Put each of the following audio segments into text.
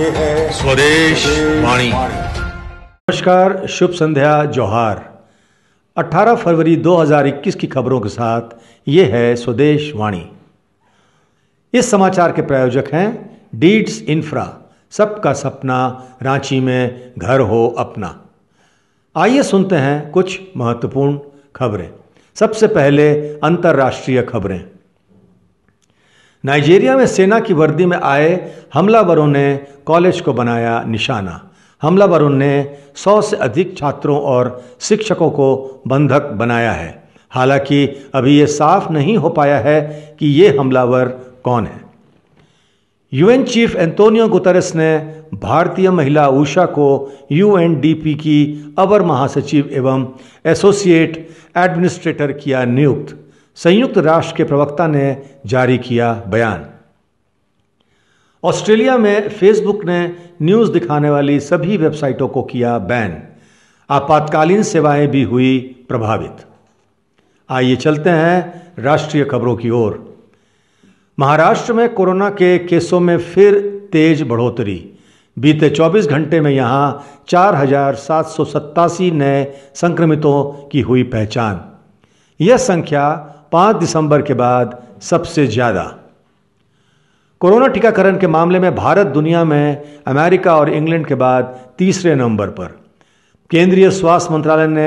स्वदेश वाणी नमस्कार शुभ संध्या जोहार 18 फरवरी 2021 की खबरों के साथ ये है स्वदेश वाणी इस समाचार के प्रायोजक हैं डीड्स इंफ्रा सबका सपना रांची में घर हो अपना आइए सुनते हैं कुछ महत्वपूर्ण खबरें सबसे पहले अंतर्राष्ट्रीय खबरें नाइजीरिया में सेना की वर्दी में आए हमलावरों ने कॉलेज को बनाया निशाना हमलावरों ने सौ से अधिक छात्रों और शिक्षकों को बंधक बनाया है हालांकि अभी यह साफ नहीं हो पाया है कि ये हमलावर कौन है यूएन चीफ एंतोनियो गुतरस ने भारतीय महिला उषा को यूएनडीपी की अवर महासचिव एवं एसोसिएट एडमिनिस्ट्रेटर किया नियुक्त संयुक्त राष्ट्र के प्रवक्ता ने जारी किया बयान ऑस्ट्रेलिया में फेसबुक ने न्यूज़ दिखाने वाली सभी वेबसाइटों को किया बैन आपातकालीन सेवाएं भी हुई प्रभावित आइए चलते हैं राष्ट्रीय खबरों की ओर महाराष्ट्र में कोरोना के केसों में फिर तेज बढ़ोतरी बीते 24 घंटे में यहां चार नए संक्रमितों की हुई पहचान यह संख्या पांच दिसंबर के बाद सबसे ज़्यादा कोरोना टीकाकरण के मामले में भारत दुनिया में अमेरिका और इंग्लैंड के बाद तीसरे नंबर पर केंद्रीय स्वास्थ्य मंत्रालय ने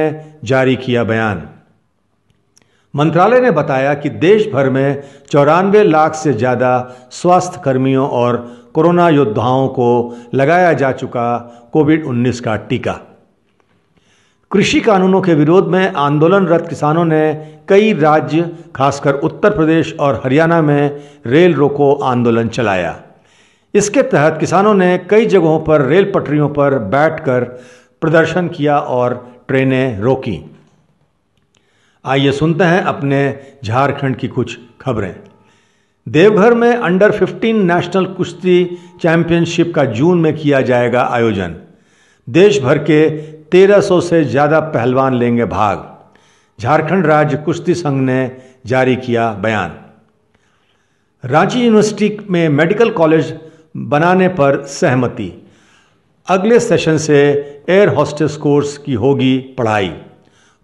जारी किया बयान मंत्रालय ने बताया कि देश भर में चौरानवे लाख से ज़्यादा स्वास्थ्य कर्मियों और कोरोना योद्धाओं को लगाया जा चुका कोविड 19 का टीका कृषि कानूनों के विरोध में आंदोलनरत किसानों ने कई राज्य खासकर उत्तर प्रदेश और हरियाणा में रेल रोको आंदोलन चलाया इसके तहत किसानों ने कई जगहों पर रेल पटरियों पर बैठकर प्रदर्शन किया और ट्रेनें रोकी आइए सुनते हैं अपने झारखंड की कुछ खबरें देवघर में अंडर 15 नेशनल कुश्ती चैंपियनशिप का जून में किया जाएगा आयोजन देश भर के 1300 से ज़्यादा पहलवान लेंगे भाग झारखंड राज्य कुश्ती संघ ने जारी किया बयान रांची यूनिवर्सिटी में मेडिकल कॉलेज बनाने पर सहमति अगले सेशन से एयर हॉस्टेस कोर्स की होगी पढ़ाई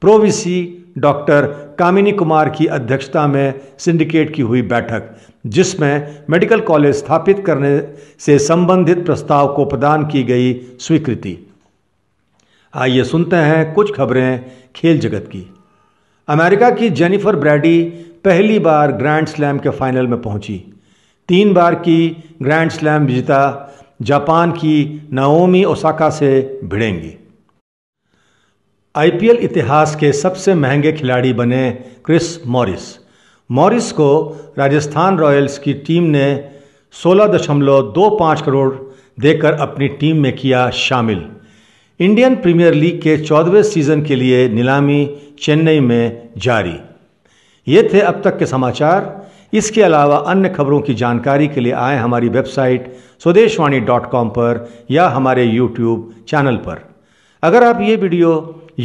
प्रोवीसी डॉक्टर कामिनी कुमार की अध्यक्षता में सिंडिकेट की हुई बैठक जिसमें मेडिकल कॉलेज स्थापित करने से संबंधित प्रस्ताव को प्रदान की गई स्वीकृति आइए सुनते हैं कुछ खबरें खेल जगत की अमेरिका की जेनिफर ब्रैडी पहली बार ग्रैंड स्लैम के फाइनल में पहुंची तीन बार की ग्रैंड स्लैम विजेता जापान की नाओमी ओसाका से भिड़ेंगी आईपीएल इतिहास के सबसे महंगे खिलाड़ी बने क्रिस मॉरिस मॉरिस को राजस्थान रॉयल्स की टीम ने 16.25 करोड़ देकर अपनी टीम में किया शामिल इंडियन प्रीमियर लीग के चौदहवें सीजन के लिए नीलामी चेन्नई में जारी ये थे अब तक के समाचार इसके अलावा अन्य खबरों की जानकारी के लिए आए हमारी वेबसाइट स्वदेशवाणी डॉट कॉम पर या हमारे यूट्यूब चैनल पर अगर आप ये वीडियो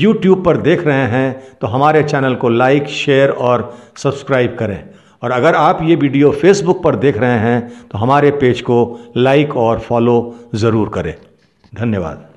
यूट्यूब पर देख रहे हैं तो हमारे चैनल को लाइक शेयर और सब्सक्राइब करें और अगर आप ये वीडियो फेसबुक पर देख रहे हैं तो हमारे पेज को लाइक और फॉलो ज़रूर करें धन्यवाद